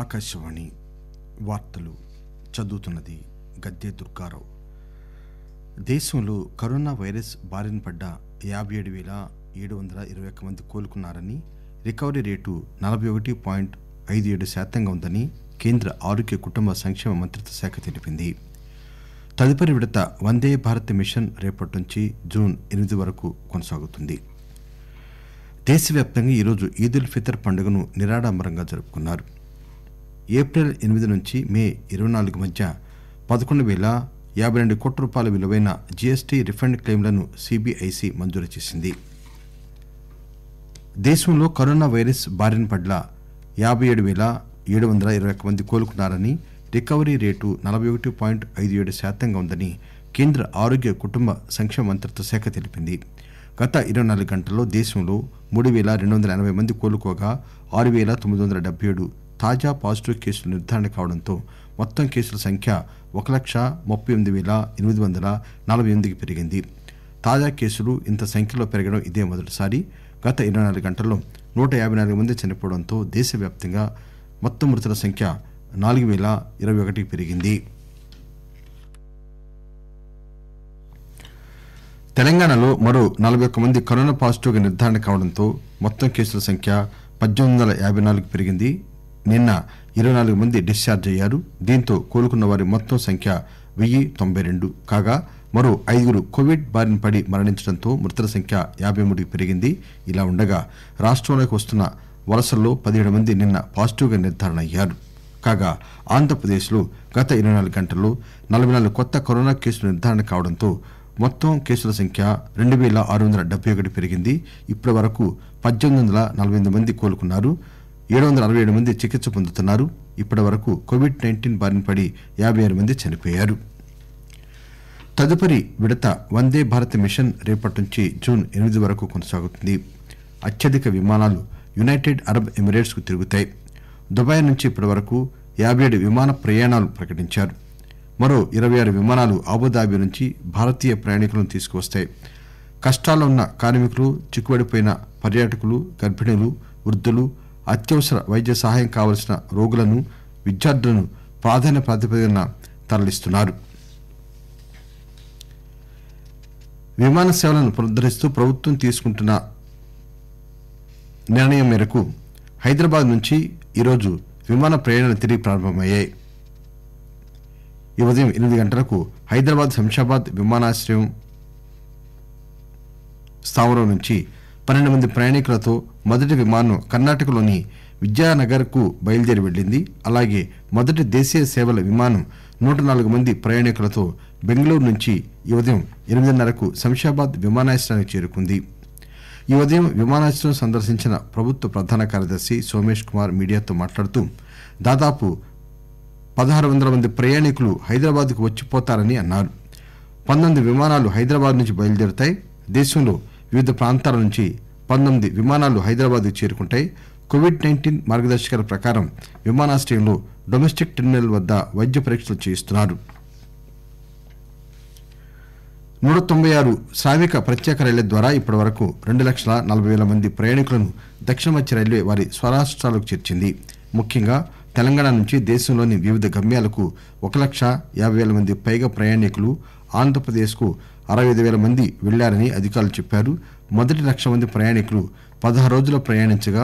ఆకాశవాణి వార్తలు చదువుతున్నది గద్దె దుర్గారావు దేశంలో కరోనా వైరస్ బారిన పడ్డ యాభై ఏడు వేల ఏడు వందల ఇరవై ఒక్క మంది కోలుకున్నారని రికవరీ రేటు నలభై ఒకటి పాయింట్ ఐదు ఏడు శాతంగా ఉందని కేంద్ర ఆరోగ్య కుటుంబ సంక్షేమ మంత్రిత్వ శాఖ తెలిపింది తదుపరి విడత వందే భారత్ మిషన్ రేపటి నుంచి జూన్ ఎనిమిది వరకు కొనసాగుతుంది దేశవ్యాప్తంగా ఈరోజు ఈద్ ఉల్ ఫితర్ పండుగను నిరాడంబరంగా జరుపుకున్నారు ఏప్రిల్ ఎనిమిది నుంచి మే ఇరవై నాలుగు మధ్య పదకొండు వేల యాభై రెండు కోట్ల రూపాయల విలువైన జీఎస్టీ రిఫండ్ క్లెయిమ్లను సిబిఐసి మంజూరు చేసింది దేశంలో కరోనా వైరస్ బారిన పడ్ల యాభై ఏడు వేల ఏడు వందల ఇరవై ఒక్క మంది కోలుకున్నారని రికవరీ రేటు నలభై ఒకటి పాయింట్ ఐదు ఏడు శాతంగా ఉందని కేంద్ర ఆరోగ్య కుటుంబ సంక్షేమ మంత్రిత్వ శాఖ తెలిపింది గత ఇరవై నాలుగు గంటల్లో దేశంలో మూడు వేల రెండు వందల ఎనభై మంది కోలుకోగా ఆరు వేల తొమ్మిది వందల డెబ్బై ఏడు తాజా పాజిటివ్ కేసులు నిర్దారణ కావడంతో మొత్తం కేసుల సంఖ్య ఒక లక్ష ముప్పై ఎనిమిది పేల ఎనిమిది వందల నలబై ఎనిమిదికి పెరిగింది తాజా కేసులు ఇంత సంఖ్యలో పెరగడం ఇదే మొదటిసారి గత ఇరవై నాలుగు గంటల్లో నూట యాభై నాలుగు మంది చనిపోవడంతో దేశవ్యాప్తంగా మొత్తం మృతుల సంఖ్య నాలుగు వేల ఇరవై ఒకటికి పెరిగింది తెలంగాణలో మరో నలభై ఒక్క మంది కరోనా పాజిటివ్గా నిర్ధారణ కావడంతో మొత్తం కేసుల సంఖ్య పద్దెనిమిది వందల యాభై నాలుగు పెరిగింది నిన్న ఇరవై నాలుగు మంది డిశ్చార్జ్ అయ్యారు దీంతో కోలుకున్న వారి మొత్తం సంఖ్య వెయ్యి తొంభై రెండు కాగా మరో ఐదుగురు కోవిడ్ బారిన పడి మరణించడంతో మృతుల సంఖ్య యాబై మూడుకి పెరిగింది ఇలా ఉండగా రాష్టంలోకి వస్తున్న వలసల్లో పదిహేడు మంది నిన్న పాజిటివ్ గా నిర్ధారణ అయ్యారు కాగా ఆంధ్రప్రదేశ్ లో గత ఇరవై నాలుగు గంటల్లో నలభై నాలుగు కొత్త కరోనా కేసులు నిర్ధారణ కావడంతో మొత్తం కేసుల సంఖ్య రెండు వేల ఆరు వందల డెబ్బై ఒకటి పెరిగింది ఇప్పటి వరకు పద్దెనిమిది వందల నలభై ఎనిమిది మంది కోలుకున్నారు ఏడు వందల అరవై ఏడు మంది చికిత్స పొందుతున్నారు ఇప్పటి వరకు కోవిడ్ నైన్టీన్ బారిన పడి యాబై ఆరు మంది చనిపోయారు తదుపరి విడత వందే భారత్ మిషన్ రేపటి నుంచి జూన్ ఎనిమిది వరకు కొనసాగుతుంది అత్యధిక విమానాలు యునైటెడ్ అరబ్ ఎమిరేట్స్ కు తిరుగుతాయి దుబాయ్ నుంచి ఇప్పటి వరకు యాబై ఏడు విమాన ప్రయాణాలు ప్రకటించారు మరో ఇరవై ఆరు విమానాలు అబుదాబీ నుంచి భారతీయ ప్రయాణికులను తీసుకువస్తాయి కష్టాల్లో ఉన్న కార్మికులు చిక్కుబడిపోయిన పర్యాటకులు గర్భిణులు వృద్ధులు అత్యవసర వైద్య సహాయం కావలసిన రోగులను విద్యార్థులను ప్రాధాన్య ప్రాతిపదికన తరలిస్తున్నారు విమాన సేవలను పునరుద్దరిస్తూ ప్రభుత్వం తీసుకుంటున్న నిర్ణయం మేరకు హైదరాబాద్ నుంచి ఈరోజు విమాన ప్రయాణాలు తిరిగి ప్రారంభమయ్యాయి ఈ ఉదయం ఎనిమిది గంటలకు హైదరాబాద్ శంషాబాద్ విమానాశ్రయం స్థావరం నుంచి పన్నెండు మంది ప్రయాణికులతో మొదటి విమానం కర్ణాటకలోని విద్యానగర్కు బయలుదేరి వెళ్ళింది అలాగే మొదటి దేశీయ సేవల విమానం నూట నాలుగు మంది ప్రయాణికులతో బెంగళూరు నుంచి ఈ ఉదయం ఎనిమిదిన్నరకు శంషాబాద్ విమానాశ్రయానికి చేరుకుంది ఈ ఉదయం విమానాశ్రయం సందర్శించిన ప్రభుత్వ ప్రధాన కార్యదర్శి సోమేష్ కుమార్ మీడియాతో మాట్లాడుతూ దాదాపు పదహారు వందల మంది ప్రయాణికులు హైదరాబాద్కు వచ్చిపోతారని అన్నారు పంతొమ్మిది విమానాలు హైదరాబాద్ నుంచి బయలుదేరుతాయి దేశంలో వివిధ ప్రాంతాల నుంచి పంతొమ్మిది విమానాలు హైదరాబాద్ కు చేరుకుంటాయి కోవిడ్ నైన్టీన్ మార్గదర్శకాల ప్రకారం విమానాశ్రయంలో డొమెస్టిక్ టెర్మినల్ వద్ద వైద్య పరీక్షలు చేయిస్తున్నారు నూట తొంభై ఆరు శ్రామిక ప్రత్యేక రైళ్ల ద్వారా ఇప్పటివరకు రెండు లక్షల నలభై వేల మంది ప్రయాణికులను దక్షిణ మధ్య రైల్వే వారి స్వరాష్టాలకు చేర్చింది ముఖ్యంగా తెలంగాణ నుంచి దేశంలోని వివిధ గమ్యాలకు ఒక లక్ష యాబై వేల మంది పైగా ప్రయాణికులు ఆంధ్రప్రదేశ్కు అరవై ఐదు వేల మంది పెళ్లారని అధికారులు చెప్పారు మొదటి లక్ష మంది ప్రయాణికులు పదహారు రోజుల్లో ప్రయాణించగా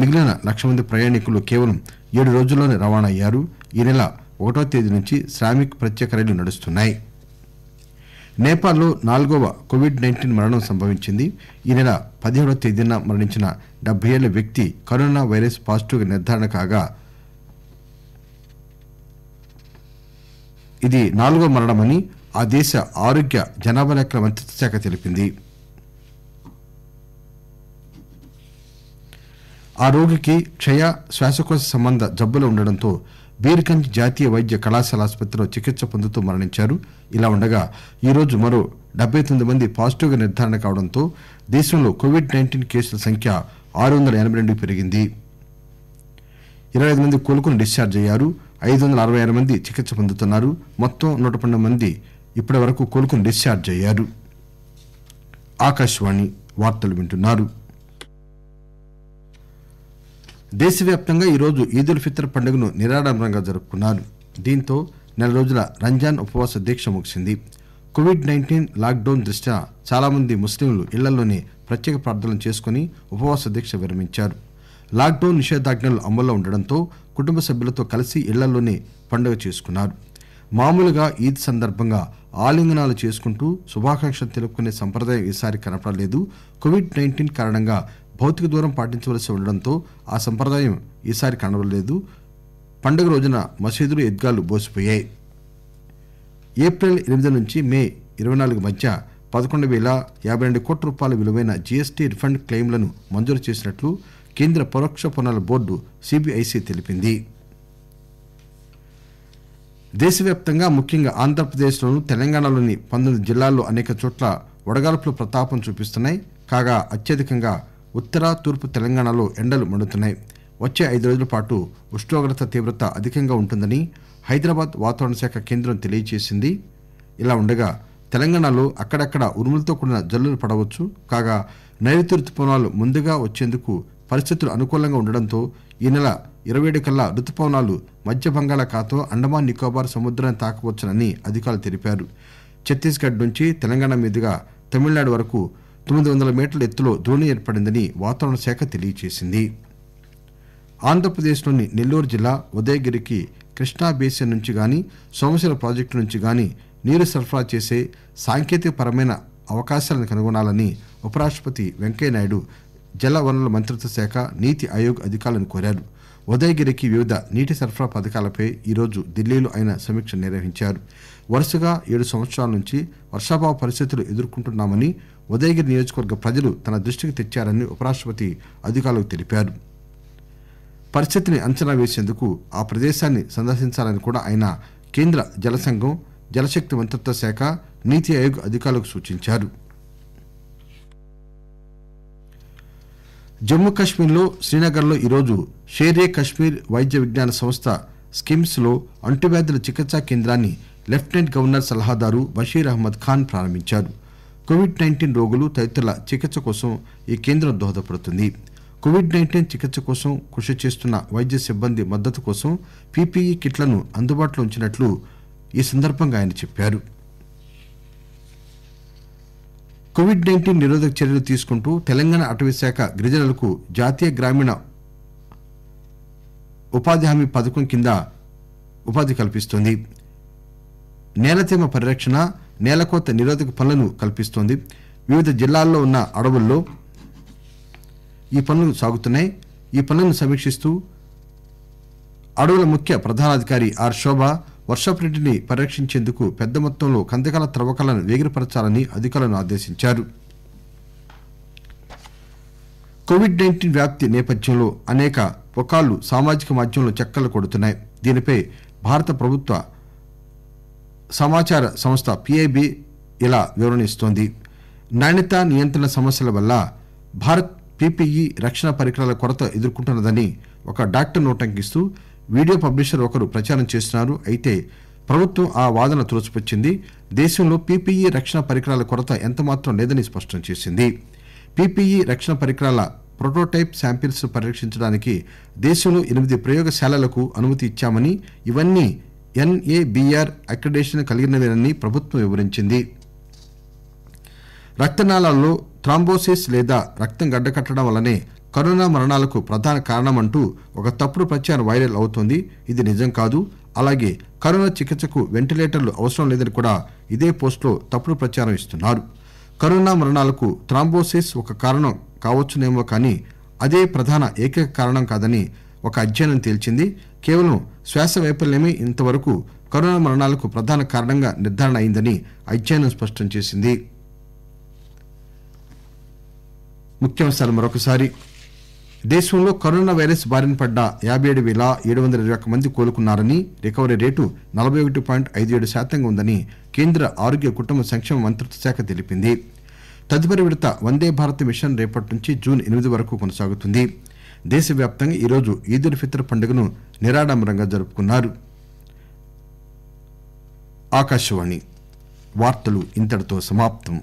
మిగిలిన లక్ష మంది ప్రయాణికులు కేవలం ఏడు రోజుల్లోనే రవాణా అయ్యారు ఈ నెల ఒకటో తేదీ నుంచి శ్రామిక్ ప్రత్యేక రైళ్లు నడుస్తున్నాయి నేపాల్లో నాలుగవ కోవిడ్ నైన్టీన్ మరణం సంభవించింది ఈ నెల పదిహేడవ తేదీన మరణించిన డెబ్బై ఏళ్ల వ్యక్తి కరోనా వైరస్ పాజిటివ్గా నిర్ధారణ కాగా ఇది నాలుగో మరణమని ఆ దేశ ఆరోగ్య జనాభా లెక్కల మంత్రిత్వ శాఖ తెలిపింది ఆ రోగికి క్షయ శ్వాసకోశ సంబంధ జబ్బులు ఉండడంతో బీర్గంజ్ జాతీయ వైద్య కళాశాల ఆసుపత్రిలో చికిత్స పొందుతూ మరణించారు ఇలా ఉండగా ఈరోజు మరో డెబ్బై తొమ్మిది మంది పాజిటివ్గా నిర్ధారణ నిర్దారణ కావడంతో దేశంలో కోవిడ్ నైన్టీన్ కేసుల సంఖ్య ఆరు వందల ఎనభై రెండు పెరిగింది ఇరవై ఐదు మంది కోలుకుని డిశ్చార్జ్ అయ్యారు ఐదు వందల అరవై ఆరు మంది చికిత్స పొందుతున్నారు మొత్తం నూట పన్నెండు మంది ఇప్పటి వరకు కోలుకుని డిశ్చార్జ్ అయ్యారు ఆకాశవాణి వార్తలు వింటున్నారు దేశవ్యాప్తంగా ఈరోజు ఈదుల్ ఫితర్ పండుగను నిరాడంబరంగా జరుపుకున్నారు దీంతో నెల రోజుల రంజాన్ ఉపవాస దీక్ష ముగిసింది కోవిడ్ నైన్టీన్ లాక్డౌన్ దృష్ట్యా చాలామంది ముస్లింలు ఇళ్లలోనే ప్రత్యేక ప్రార్థనలు చేసుకుని ఉపవాస దీక్ష విరమించారు లాక్డౌన్ నిషేధాజ్ఞలు అమల్లో ఉండడంతో కుటుంబ సభ్యులతో కలిసి ఇళ్లలోనే పండుగ చేసుకున్నారు మామూలుగా ఈద్ సందర్భంగా ఆలింగనాలు చేసుకుంటూ శుభాకాంక్షలు తెలుపుకునే సంప్రదాయం ఈసారి కనబడలేదు కోవిడ్ నైన్టీన్ కారణంగా భౌతిక దూరం పాటించవలసి ఉండడంతో ఆ సంప్రదాయం ఈసారి కనబడలేదు పండుగ రోజున మసీదులు ఎద్గాలు బోసిపోయాయి ఏప్రిల్ ఎనిమిది నుంచి మే ఇరవై నాలుగు మధ్య పదకొండు వేల యాభై రెండు కోట్ల రూపాయల విలువైన జీఎస్టీ రిఫండ్ క్లెయిమ్లను మంజూరు చేసినట్లు కేంద్ర పరోక్ష పన్నుల బోర్డు సిబిఐసి తెలిపింది దేశవ్యాప్తంగా ముఖ్యంగా ఆంధ్రప్రదేశ్లోనూ తెలంగాణలోని పంతొమ్మిది జిల్లాల్లో అనేక చోట్ల వడగాల్పులు ప్రతాపం చూపిస్తున్నాయి కాగా అత్యధికంగా ఉత్తర తూర్పు తెలంగాణలో ఎండలు మండుతున్నాయి వచ్చే ఐదు రోజుల పాటు ఉష్ణోగ్రత తీవ్రత అధికంగా ఉంటుందని హైదరాబాద్ వాతావరణ శాఖ కేంద్రం తెలియజేసింది ఇలా ఉండగా తెలంగాణలో అక్కడక్కడ ఉరుములతో కూడిన జల్లులు పడవచ్చు కాగా నైరుతి రుతుపవనాలు ముందుగా వచ్చేందుకు పరిస్థితులు అనుకూలంగా ఉండడంతో ఈ నెల ఇరవై ఏడు కల్లా రుతుపవనాలు మధ్య బంగాళాఖాతం అండమాన్ నికోబార్ సముద్రాన్ని తాకవచ్చునని అధికారులు తెలిపారు ఛత్తీస్గఢ్ నుంచి తెలంగాణ మీదుగా తమిళనాడు వరకు తొమ్మిది వందల మీటర్ల ఎత్తులో ద్రోణి ఏర్పడిందని వాతావరణ శాఖ తెలియజేసింది ఆంధ్రప్రదేశ్లోని నెల్లూరు జిల్లా ఉదయగిరికి కృష్ణా బేసిన్ నుంచి గాని సోమశిల ప్రాజెక్టు నుంచి గాని నీరు సరఫరా చేసే సాంకేతికపరమైన అవకాశాలను కనుగొనాలని ఉపరాష్టపతి వెంకయ్యనాయుడు జల వనరుల మంత్రిత్వ శాఖ నీతి ఆయోగ్ అధికారులను కోరారు ఉదయగిరికి వివిధ నీటి సరఫరా పథకాలపై ఈరోజు ఢిల్లీలో ఆయన సమీక్ష నిర్వహించారు వరుసగా ఏడు సంవత్సరాల నుంచి వర్షాభావ పరిస్థితులు ఎదుర్కొంటున్నామని ఉదయగిరి నియోజకవర్గ ప్రజలు తన దృష్టికి తెచ్చారని ఉపరాష్టపతి అధికారులకు తెలిపారు పరిస్థితిని అంచనా వేసేందుకు ఆ ప్రదేశాన్ని సందర్శించాలని కూడా ఆయన కేంద్ర జలసంఘం జలశక్తి మంత్రిత్వ శాఖ నీతి ఆయోగ్ అధికారులకు సూచించారు జమ్మూ శ్రీనగర్ శ్రీనగర్లో ఈరోజు షేర్ ఎ కశ్మీర్ వైద్య విజ్ఞాన సంస్థ స్కిమ్స్ లో అంటువ్యాధుల చికిత్సా కేంద్రాన్ని లెఫ్టినెంట్ గవర్నర్ సలహాదారు బషీర్ అహ్మద్ ఖాన్ ప్రారంభించారు కోవిడ్ నైన్టీన్ రోగులు తదితరుల చికిత్స కోసం ఈ కేంద్రం దోహదపడుతుంది కోవిడ్ నైన్టీన్ చికిత్స కోసం కృషి చేస్తున్న వైద్య సిబ్బంది మద్దతు కోసం పీపీఈ కిట్లను అందుబాటులో ఉంచినట్లు ఈ సందర్భంగా ఆయన చెప్పారు కోవిడ్ నైన్టీన్ నిరోధక చర్యలు తీసుకుంటూ తెలంగాణ అటవీశాఖ గిరిజనులకు జాతీయ గ్రామీణ ఉపాధి హామీ పథకం కింద ఉపాధి కల్పిస్తోంది నేలతీమ పరిరక్షణ నేలకోత నిరోధక పనులను కల్పిస్తోంది వివిధ జిల్లాల్లో ఉన్న అడవుల్లో ఈ పనులు సాగుతున్నాయి ఈ పనులను సమీక్షిస్తూ అడవుల ముఖ్య ప్రధానాధికారి ఆర్ శోభ వర్షపు నీటిని పరిరక్షించేందుకు పెద్ద మొత్తంలో కందకాల త్రవ్వకాలను పేగిరపరచాలని అధికారులను ఆదేశించారు కోవిడ్ నైన్టీన్ వ్యాప్తి నేపథ్యంలో అనేక పొకాళ్లు సామాజిక మాధ్యమంలో చక్కర్లు కొడుతున్నాయి దీనిపై భారత ప్రభుత్వ సమాచార సంస్థ పీఐబీ ఇలా వివరణ ఇస్తోంది నాణ్యత నియంత్రణ సమస్యల వల్ల భారత్ పీపీఈ రక్షణ పరికరాల కొరత ఎదుర్కొంటున్నదని ఒక డాక్టర్ నోటంకిస్తూ వీడియో పబ్లిషర్ ఒకరు ప్రచారం చేస్తున్నారు అయితే ప్రభుత్వం ఆ వాదన త్రోసిపుచ్చింది దేశంలో పీపీఈ రక్షణ పరికరాల కొరత ఎంతమాత్రం లేదని స్పష్టం చేసింది పీపీఈ రక్షణ పరికరాల ప్రొటోటైప్ శాంపిల్స్ పరీక్షించడానికి దేశంలో ఎనిమిది ప్రయోగశాలలకు అనుమతి ఇచ్చామని ఇవన్నీ ఎన్ఏబీఆర్ అక్రిడేషన్ కలిగినవేనని ప్రభుత్వం వివరించింది రక్తనాళాల్లో థ్రాంబోసిస్ లేదా రక్తం గడ్డకట్టడం వల్లనే కరోనా మరణాలకు ప్రధాన కారణమంటూ ఒక తప్పుడు ప్రచారం వైరల్ అవుతోంది ఇది నిజం కాదు అలాగే కరోనా చికిత్సకు వెంటిలేటర్లు అవసరం లేదని కూడా ఇదే పోస్టులో తప్పుడు ప్రచారం ఇస్తున్నారు కరోనా మరణాలకు థ్రాంబోసిస్ ఒక కారణం కావచ్చునేమో కానీ అదే ప్రధాన ఏకైక కారణం కాదని ఒక అధ్యయనం తేల్చింది కేవలం శ్వాస వైఫల్యమే ఇంతవరకు కరోనా మరణాలకు ప్రధాన కారణంగా నిర్ధారణ అయిందని అధ్యయనం స్పష్టం చేసింది ముఖ్యాంశాలు మరొకసారి దేశంలో కరోనా పైరస్ బారిన పడ్డ యాబై ఏడు పేల ఏడు వందల ఇరవై ఒక్క మంది కోలుకున్నారని రికవరీ రేటు నలబై ఒకటి పాయింట్ ఐదు ఏడు శాతంగా ఉందని కేంద్ర ఆరోగ్య కుటుంబ సంక్షేమ మంత్రిత్వ శాఖ తెలిపింది తదుపరి విడత వందే భారత్ మిషన్ రేపటి నుంచి జూన్ ఎనిమిది వరకు కొనసాగుతుంది దేశవ్యాప్తంగా ఈరోజు ఈద్ ఉల్ ఫిత్ర్ పండుగను నిరాడంబరంగా జరుపుకున్నారు ఆకాశవాణి వార్తలు ఇంతటితో సమాప్తం